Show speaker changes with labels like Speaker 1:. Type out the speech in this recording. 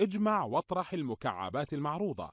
Speaker 1: اجمع واطرح المكعبات المعروضة